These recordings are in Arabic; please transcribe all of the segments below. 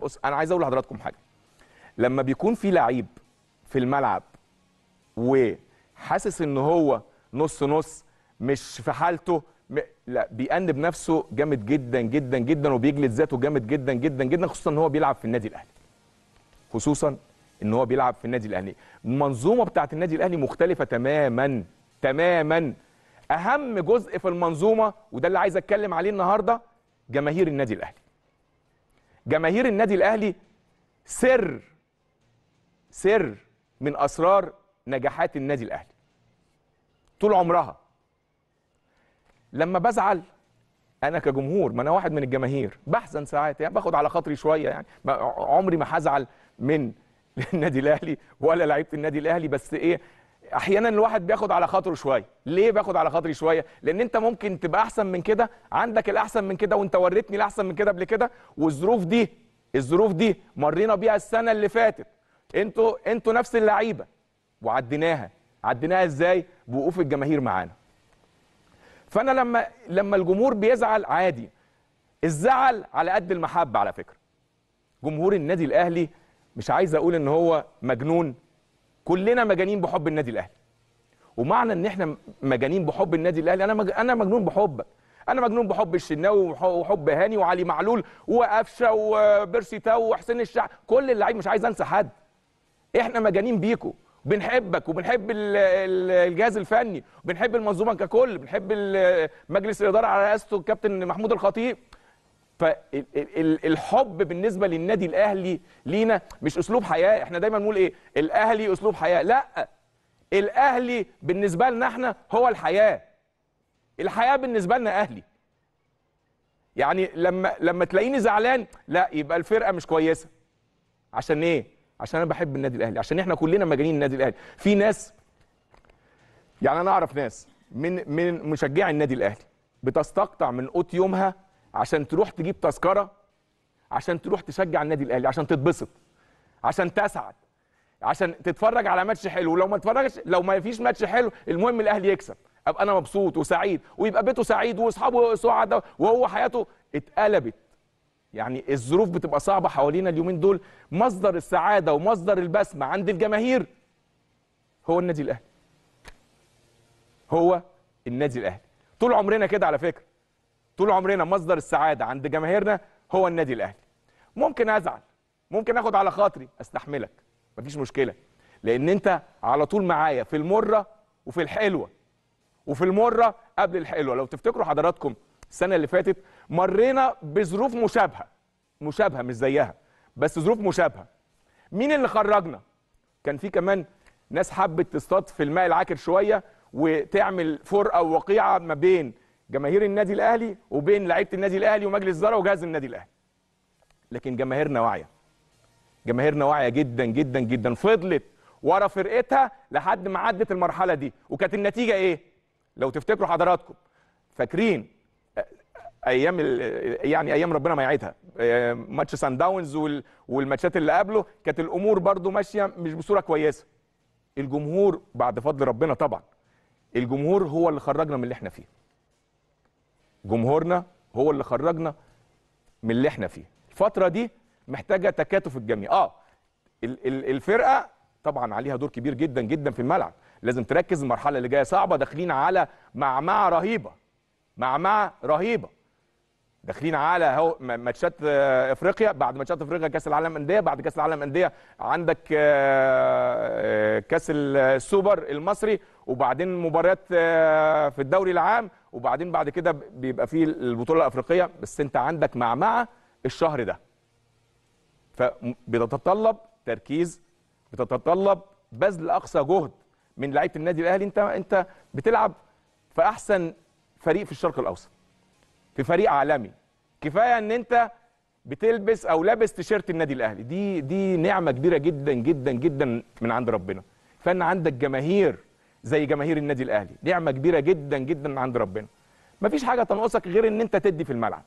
بص انا عايز اقول لحضراتكم حاجه لما بيكون في لعيب في الملعب وحاسس ان هو نص نص مش في حالته م... لا بيأنب نفسه جامد جدا جدا جدا وبيجلد ذاته جامد جدا جدا جدا خصوصا ان هو بيلعب في النادي الاهلي خصوصا ان هو بيلعب في النادي الاهلي المنظومه بتاعه النادي الاهلي مختلفه تماما تماما اهم جزء في المنظومه وده اللي عايز اتكلم عليه النهارده جماهير النادي الاهلي جماهير النادي الاهلي سر سر من اسرار نجاحات النادي الاهلي طول عمرها لما بزعل انا كجمهور ما انا واحد من الجماهير بحزن ساعات يعني باخد على خاطري شويه يعني عمري ما هزعل من النادي الاهلي ولا لعيبه النادي الاهلي بس ايه احيانا الواحد بياخد على خاطره شويه ليه باخد على خاطري شويه لان انت ممكن تبقى احسن من كده عندك الاحسن من كده وانت وريتني الاحسن من كده قبل كده والظروف دي الظروف دي مرينا بيها السنه اللي فاتت انتوا انتوا نفس اللعيبه وعديناها عديناها ازاي بوقوف الجماهير معانا فانا لما لما الجمهور بيزعل عادي الزعل على قد المحبه على فكره جمهور النادي الاهلي مش عايز اقول ان هو مجنون كلنا مجانين بحب النادي الاهلي ومعنى ان احنا مجانين بحب النادي الاهلي انا انا مجنون بحبك انا مجنون بحب الشناوي وحب هاني وعلي معلول وقفشه وبيرسي تاو وحسين الشع كل اللعيب مش عايز انسى حد احنا مجانين بيكو بنحبك وبنحب الجهاز الفني وبنحب المنظومه ككل بنحب مجلس الاداره على رئاسته الكابتن محمود الخطيب فالحب بالنسبه للنادي الاهلي لينا مش اسلوب حياه احنا دايما نقول ايه الاهلي اسلوب حياه لا الاهلي بالنسبه لنا احنا هو الحياه الحياه بالنسبه لنا اهلي يعني لما لما تلاقيني زعلان لا يبقى الفرقه مش كويسه عشان ايه عشان انا بحب النادي الاهلي عشان احنا كلنا مجانين النادي الاهلي في ناس يعني انا اعرف ناس من من مشجعي النادي الاهلي بتستقطع من قوت يومها عشان تروح تجيب تذكره عشان تروح تشجع النادي الاهلي عشان تتبسط عشان تسعد عشان تتفرج على ماتش حلو لو ما اتفرجش لو ما فيش ماتش حلو المهم الاهلي يكسب ابقى انا مبسوط وسعيد ويبقى بيته سعيد واصحابه سعداء وهو حياته اتقلبت يعني الظروف بتبقى صعبه حوالينا اليومين دول مصدر السعاده ومصدر البسمه عند الجماهير هو النادي الاهلي هو النادي الاهلي طول عمرنا كده على فكره طول عمرنا مصدر السعاده عند جماهيرنا هو النادي الاهلي ممكن ازعل ممكن اخد على خاطري استحملك مفيش مشكله لان انت على طول معايا في المره وفي الحلوه وفي المره قبل الحلوه لو تفتكروا حضراتكم السنه اللي فاتت مرينا بظروف مشابهه مشابهه مش زيها بس ظروف مشابهه مين اللي خرجنا كان في كمان ناس حبت تصطاد في الماء العاكر شويه وتعمل فرقه ووقيعه ما بين جماهير النادي الاهلي وبين لعيبه النادي الاهلي ومجلس اداره وجهاز النادي الاهلي لكن جماهيرنا واعيه جماهيرنا واعيه جدا جدا جدا فضلت ورا فرقتها لحد ما عدت المرحله دي وكانت النتيجه ايه لو تفتكروا حضراتكم فاكرين آه، ايام يعني ايام ربنا ما يعيدها آه، ماتش سان داونز والماتشات اللي قبله كانت الامور برضو ماشيه مش بصوره كويسه الجمهور بعد فضل ربنا طبعا الجمهور هو اللي خرجنا من اللي احنا فيه جمهورنا هو اللي خرجنا من اللي احنا فيه الفتره دي محتاجه تكاتف الجميع اه الفرقه طبعا عليها دور كبير جدا جدا في الملعب لازم تركز المرحله اللي جايه صعبه داخلين على معمعه رهيبه معمعه رهيبه داخلين على هو ماتشات آه، افريقيا بعد ماتشات افريقيا كاس العالم انديه بعد كاس العالم انديه عندك آه، آه، كاس السوبر المصري وبعدين مباريات في الدوري العام وبعدين بعد كده بيبقى فيه البطوله الافريقيه بس انت عندك معمعه الشهر ده فبتتطلب تركيز بتتطلب بذل اقصى جهد من لعيبه النادي الاهلي انت انت بتلعب في احسن فريق في الشرق الاوسط في فريق عالمي كفايه ان انت بتلبس او لابس تيشيرت النادي الاهلي دي دي نعمه كبيره جدا جدا جدا من عند ربنا فان عندك جماهير زي جماهير النادي الاهلي نعمه كبيره جدا جدا عند ربنا مفيش حاجه تنقصك غير ان انت تدي في الملعب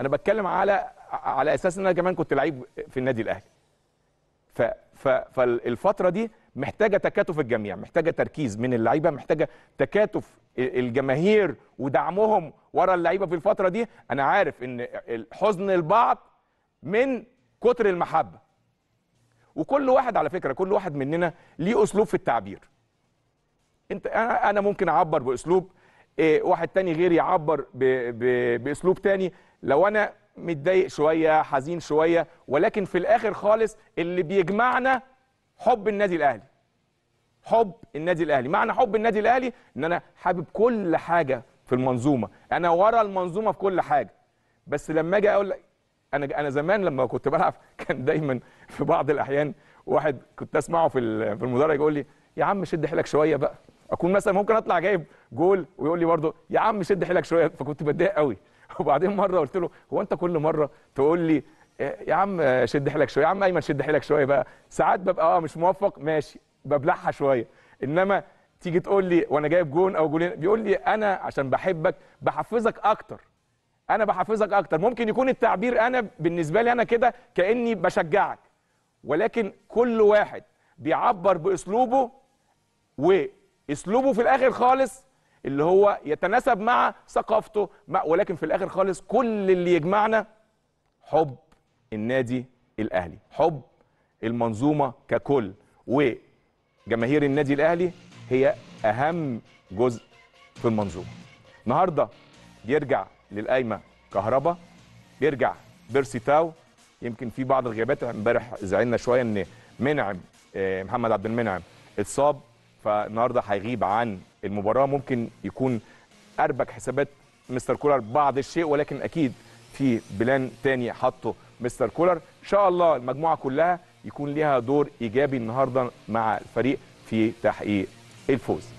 انا بتكلم على على اساس ان انا كمان كنت لعيب في النادي الاهلي ف... ف... فالفتره دي محتاجه تكاتف الجميع محتاجه تركيز من اللعيبه محتاجه تكاتف الجماهير ودعمهم ورا اللعيبه في الفتره دي انا عارف ان حزن البعض من كتر المحبه وكل واحد على فكره كل واحد مننا ليه اسلوب في التعبير انت انا انا ممكن اعبر باسلوب آه، واحد تاني غيري يعبر باسلوب تاني لو انا متضايق شويه حزين شويه ولكن في الاخر خالص اللي بيجمعنا حب النادي الاهلي حب النادي الاهلي معنى حب النادي الاهلي ان انا حابب كل حاجه في المنظومه انا ورا المنظومه في كل حاجه بس لما اجي اقول انا انا زمان لما كنت بلعب كان دايما في بعض الاحيان واحد كنت اسمعه في في المدرج يقول لي يا عم شد حيلك شويه بقى اكون مثلا ممكن اطلع جايب جول ويقول لي برده يا عم شد حيلك شويه فكنت بتضايق قوي وبعدين مره قلت له هو انت كل مره تقول لي يا عم شد حيلك شويه يا عم ايمن شد حيلك شويه بقى ساعات ببقى اه مش موفق ماشي ببلعها شويه انما تيجي تقول لي وانا جايب جون او جولين بيقول لي انا عشان بحبك بحفزك اكتر انا بحفزك اكتر ممكن يكون التعبير انا بالنسبه لي انا كده كاني بشجعك ولكن كل واحد بيعبر باسلوبه اسلوبه في الاخر خالص اللي هو يتناسب مع ثقافته مع ولكن في الاخر خالص كل اللي يجمعنا حب النادي الاهلي حب المنظومه ككل وجماهير النادي الاهلي هي اهم جزء في المنظومه النهارده بيرجع للقايمه كهربا بيرجع بيرسي تاو يمكن في بعض الغيابات امبارح زعلنا شويه ان منعم آه، محمد عبد المنعم اتصاب فالنهارده هيغيب عن المباراه ممكن يكون اربك حسابات مستر كولر بعض الشيء ولكن اكيد في بلان تاني حطه مستر كولر ان شاء الله المجموعه كلها يكون ليها دور ايجابي النهارده مع الفريق في تحقيق الفوز